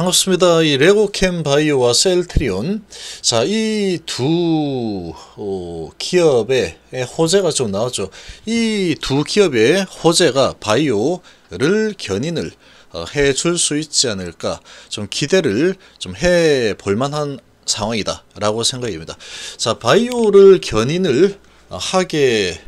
반갑습니다. 이 레고캠 바이오와 셀트리온. 자, 이두 어, 기업의 호재가 좀 나왔죠. 이 두 기업의 호재가 바이오를 견인을 어, 해줄 수 있지 않을까. 좀 기대를 좀 해볼 만한 상황이다라고 생각입니다. 자, 바이오를 견인을 하게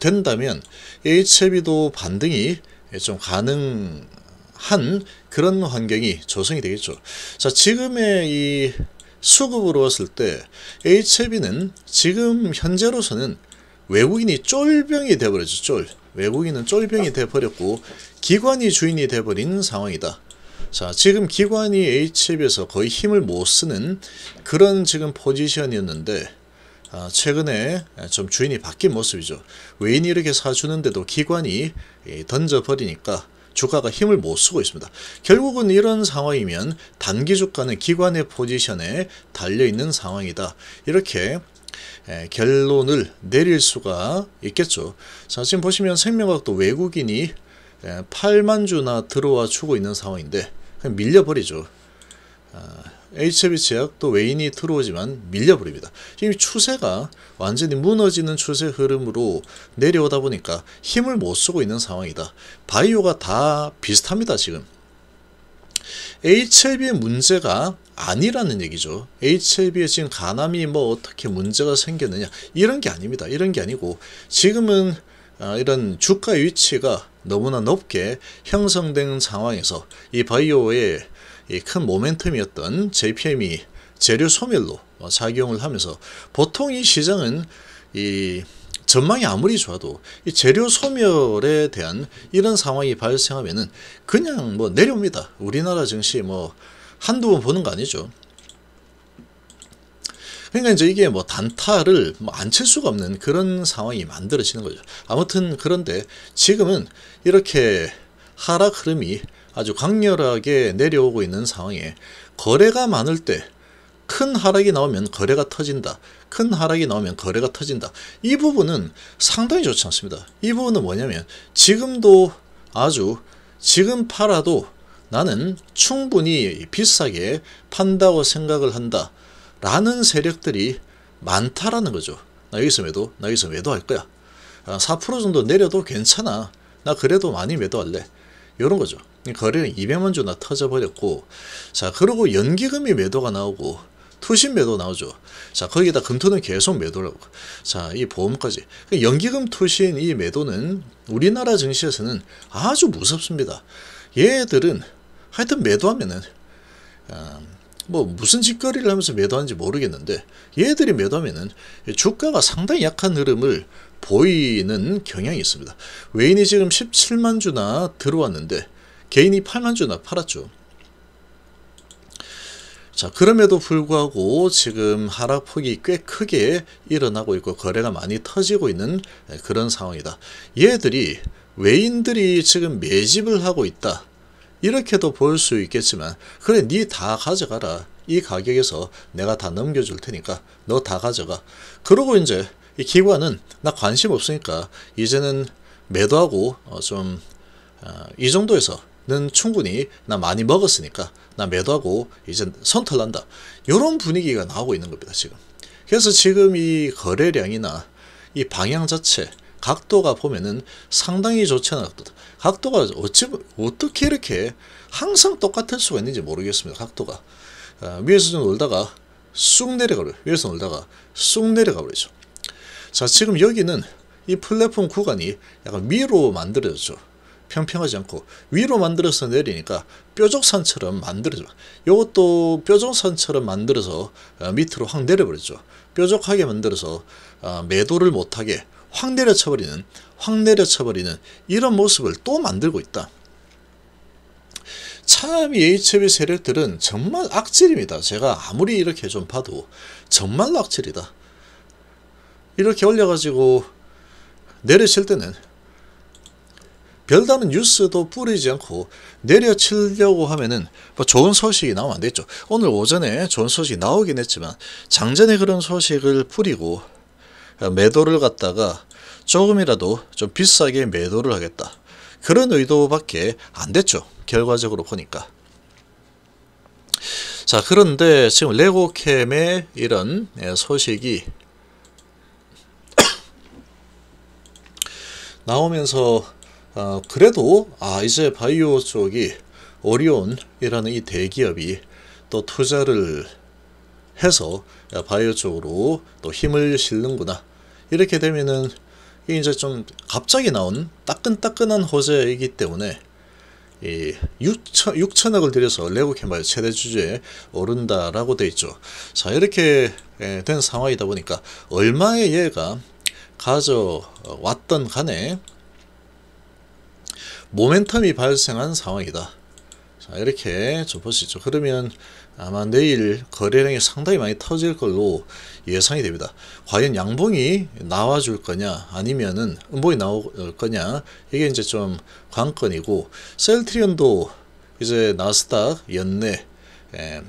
된다면 HB도 반등이 좀 가능 한 그런 환경이 조성이 되겠죠. 자, 지금의 이 수급으로 봤을 때 HB는 지금 현재로서는 외국인이 쫄병이 돼버렸죠. 쫄. 외국인은 쫄병이 돼버렸고 기관이 주인이 돼버린 상황이다. 자 지금 기관이 HB에서 거의 힘을 못 쓰는 그런 지금 포지션이었는데 아, 최근에 좀 주인이 바뀐 모습이죠. 외인이 이렇게 사주는데도 기관이 예, 던져버리니까 주가가 힘을 못 쓰고 있습니다. 결국은 이런 상황이면 단기 주가는 기관의 포지션에 달려있는 상황이다. 이렇게 에, 결론을 내릴 수가 있겠죠. 자, 지금 보시면 생명과학도 외국인이 8만 주나 들어와 주고 있는 상황인데 밀려버리죠. HB 제약 또 외인이 들어오지만 밀려버립니다. 지금 추세가 완전히 무너지는 추세 흐름으로 내려오다 보니까 힘을 못 쓰고 있는 상황이다. 바이오가 다 비슷합니다. 지금. HIV의 문제가 아니라는 얘기죠. HIV에 지금 간암이 뭐 어떻게 문제가 생겼느냐 이런 게 아닙니다. 이런 게 아니고 지금은 아, 이런 주가 위치가 너무나 높게 형성된 상황에서 이 바이오의 큰 모멘텀이었던 JPM이 재료 소멸로 작용을 하면서 보통 이 시장은 이 전망이 아무리 좋아도 이 재료 소멸에 대한 이런 상황이 발생하면은 그냥 뭐 내려옵니다. 우리나라 증시 뭐 한두 번 보는 거 아니죠. 그러니까 이제 이게 뭐 단타를 뭐안칠 수가 없는 그런 상황이 만들어지는 거죠. 아무튼 그런데 지금은 이렇게 하락 흐름이 아주 강렬하게 내려오고 있는 상황에 거래가 많을 때 큰 하락이 나오면 거래가 터진다. 큰 하락이 나오면 거래가 터진다. 이 부분은 상당히 좋지 않습니다. 이 부분은 뭐냐면 지금도 아주 지금 팔아도 나는 충분히 비싸게 판다고 생각을 한다. 라는 세력들이 많다라는 거죠. 나 여기서 매도, 나 여기서 매도할 거야. 4% 아, 정도 내려도 괜찮아. 나 그래도 많이 매도할래. 이런 거죠. 거래는 200만 주나 터져버렸고 자 그리고 연기금이 매도가 나오고 투신 매도 나오죠. 자 거기다 금토는 계속 매도라고. 자이 보험까지 그 연기금 투신 이 매도는 우리나라 증시에서는 아주 무섭습니다. 얘들은 하여튼 매도하면은 아, 뭐 무슨 짓거리를 하면서 매도하는지 모르겠는데 얘들이 매도하면은 주가가 상당히 약한 흐름을 보이는 경향이 있습니다. 외인이 지금 17만 주나 들어왔는데 개인이 팔만주나 팔았죠. 자 그럼에도 불구하고 지금 하락폭이 꽤 크게 일어나고 있고 거래가 많이 터지고 있는 예, 그런 상황이다. 얘들이 외인들이 지금 매집을 하고 있다. 이렇게도 볼 수 있겠지만 그래 니 다 가져가라. 이 가격에서 내가 다 넘겨줄 테니까 너 다 가져가. 그러고 이제 이 기관은 나 관심 없으니까 이제는 매도하고 어, 좀이 어, 정도에서 는 충분히 나 많이 먹었으니까 나 매도하고 이제 선털 난다. 이런 분위기가 나오고 있는 겁니다. 지금. 그래서 지금 이 거래량이나 이 방향 자체 각도가 보면은 상당히 좋지 않아 각도가 어찌 어떻게 이렇게 항상 똑같을 수가 있는지 모르겠습니다. 각도가 아, 위에서 좀 놀다가 쑥 내려가 버려 위에서 놀다가 쑥 내려가 버리죠. 자 지금 여기는 이 플랫폼 구간이 약간 위로 만들어졌죠. 평평하지 않고 위로 만들어서 내리니까 뾰족산처럼 만들어져 이것도 뾰족산처럼 만들어서 어, 밑으로 확 내려버리죠 뾰족하게 만들어서 어, 매도를 못하게 확 내려쳐버리는 확 내려쳐버리는 이런 모습을 또 만들고 있다 참예이의 세력들은 정말 악질입니다 제가 아무리 이렇게 좀 봐도 정말 악질이다 이렇게 올려가지고 내려칠 때는 별다른 뉴스도 뿌리지 않고 내려치려고 하면은 뭐 좋은 소식이 나오면 안 되겠죠. 오늘 오전에 좋은 소식이 나오긴 했지만 장전에 그런 소식을 뿌리고 매도를 갖다가 조금이라도 좀 비싸게 매도를 하겠다. 그런 의도밖에 안 됐죠. 결과적으로 보니까. 자 그런데 지금 레고캠의 이런 예, 소식이 나오면서 어, 그래도 아 이제 바이오 쪽이 오리온이라는 이 대기업이 또 투자를 해서 바이오 쪽으로 또 힘을 실는구나 이렇게 되면은 이제 좀 갑자기 나온 따끈따끈한 호재이기 때문에 이 6천, 6천억을 들여서 레고캠바의 최대 주주에 오른다라고 돼 있죠. 자 이렇게 예, 된 상황이다 보니까 얼마의 얘가 가져왔던 간에 모멘텀이 발생한 상황이다. 자, 이렇게 좀볼수죠 그러면 아마 내일 거래량이 상당히 많이 터질 걸로 예상이 됩니다. 과연 양봉이 나와줄 거냐 아니면은 음봉이 나올 거냐 이게 이제 좀 관건이고 셀트리온도 이제 나스닥 연내 에,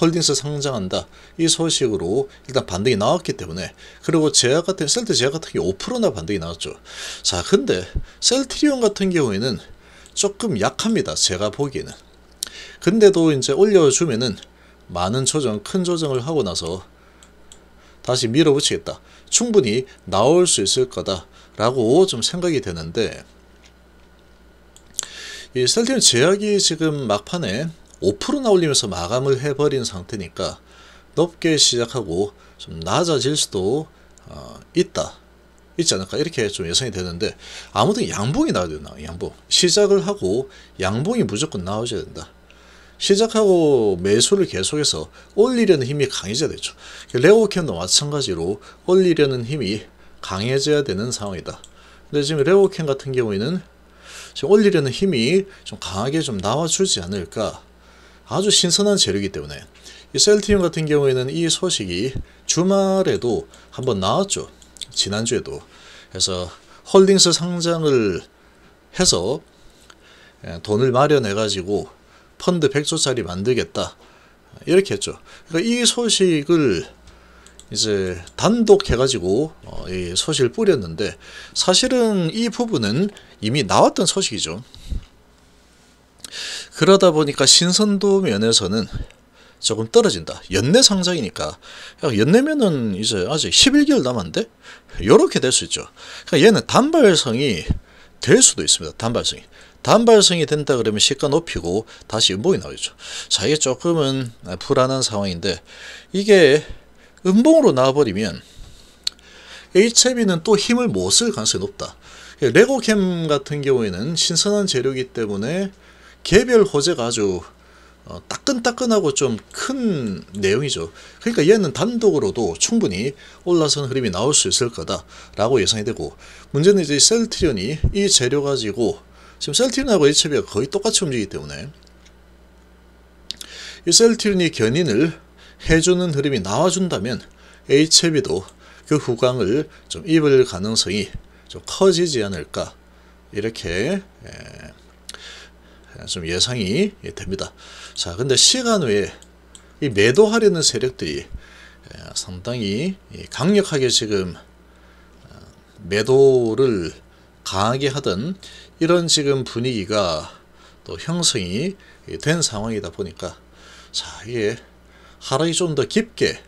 홀딩스 상장한다 이 소식으로 일단 반등이 나왔기 때문에 그리고 제약 같은 셀트 제약 같은 게 5%나 반등이 나왔죠 자 근데 셀트리온 같은 경우에는 조금 약합니다 제가 보기에는 근데도 이제 올려주면은 많은 조정 큰 조정을 하고 나서 다시 밀어붙이겠다 충분히 나올 수 있을 거다 라고 좀 생각이 되는데 이 셀트리온 제약이 지금 막판에 5%나 올리면서 마감을 해버린 상태니까 높게 시작하고 좀 낮아질 수도 어, 있다. 있지 않을까 이렇게 좀 예상이 되는데 아무튼 양봉이 나와야 된다 양봉 시작을 하고 양봉이 무조건 나와줘야 된다 시작하고 매수를 계속해서 올리려는 힘이 강해져야 되죠 레오캔도 마찬가지로 올리려는 힘이 강해져야 되는 상황이다 근데 지금 레오캔 같은 경우에는 지금 올리려는 힘이 좀 강하게 좀 나와주지 않을까 아주 신선한 재료이기 때문에 이 셀티움 같은 경우에는 이 소식이 주말에도 한번 나왔죠. 지난주에도. 그래서 홀딩스 상장을 해서 예, 돈을 마련해 가지고 펀드 100조짜리 만들겠다. 이렇게 했죠. 그러니까 이 소식을 이제 단독 해가지고 어, 이 소식을 뿌렸는데 사실은 이 부분은 이미 나왔던 소식이죠. 그러다 보니까 신선도 면에서는 조금 떨어진다. 연내 상장이니까 연내면은 이제 아직 11개월 남았는데 요렇게될 수 있죠. 그러니까 얘는 단발성이 될 수도 있습니다. 단발성이. 단발성이 된다 그러면 시가 높이고 다시 음봉이 나오죠. 겠자 이게 조금은 불안한 상황인데 이게 음봉으로 나와버리면 HME는 또 힘을 못 쓸 가능성이 높다. 레고캠 같은 경우에는 신선한 재료이기 때문에 개별 호재가 아주 어, 따끈따끈하고 좀 큰 내용이죠. 그러니까 얘는 단독으로도 충분히 올라선 흐름이 나올 수 있을 거다라고 예상이 되고 문제는 이제 셀트리온이 이 재료 가지고 지금 셀트리온하고 HB가 거의 똑같이 움직이기 때문에 이 셀트리온이 견인을 해주는 흐름이 나와준다면 HB도 그 후광을 좀 입을 가능성이 좀 커지지 않을까 이렇게 에, 예. 예, 좀 예상이 예, 됩니다. 자, 근데 시간 외에 이 매도하려는 세력들이 예, 상당히 강력하게 지금 어, 매도를 강하게 하던 이런 지금 분위기가 또 형성이 된 상황이다 보니까 자 이게 하락이 좀 더 깊게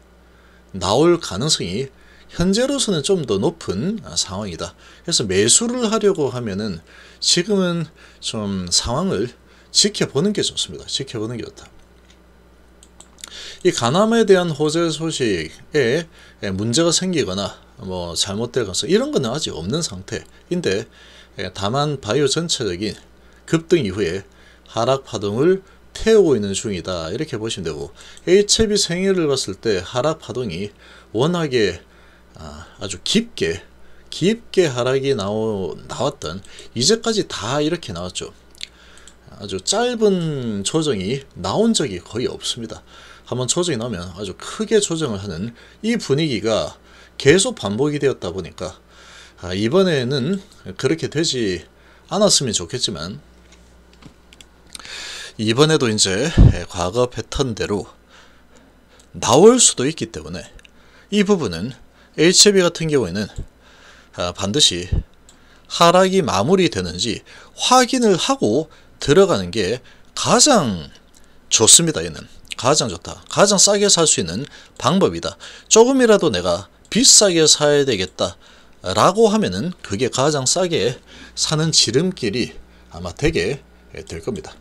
나올 가능성이 현재로서는 좀 더 높은 상황이다. 그래서 매수를 하려고 하면은 지금은 좀 상황을 지켜보는 게 좋습니다. 지켜보는 게 좋다. 이 간암에 대한 호재 소식에 문제가 생기거나 뭐 잘못될 가능성 이런 거는 아직 없는 상태인데 예, 다만 바이오 전체적인 급등 이후에 하락 파동을 태우고 있는 중이다 이렇게 보시면 되고 HB 생일을 봤을 때 하락 파동이 워낙에 아, 아주 깊게 깊게 하락이 나오, 나왔던 이제까지 다 이렇게 나왔죠. 아주 짧은 조정이 나온 적이 거의 없습니다. 한번 조정이 나오면 아주 크게 조정을 하는 이 분위기가 계속 반복이 되었다 보니까 아, 이번에는 그렇게 되지 않았으면 좋겠지만 이번에도 이제 과거 패턴대로 나올 수도 있기 때문에 이 부분은 HB 같은 경우에는 아, 반드시 하락이 마무리되는지 확인을 하고 들어가는 게 가장 좋습니다. 얘는 가장 좋다. 가장 싸게 살 수 있는 방법이다. 조금이라도 내가 비싸게 사야 되겠다. 라고 하면은 그게 가장 싸게 사는 지름길이 아마 되게 될 겁니다.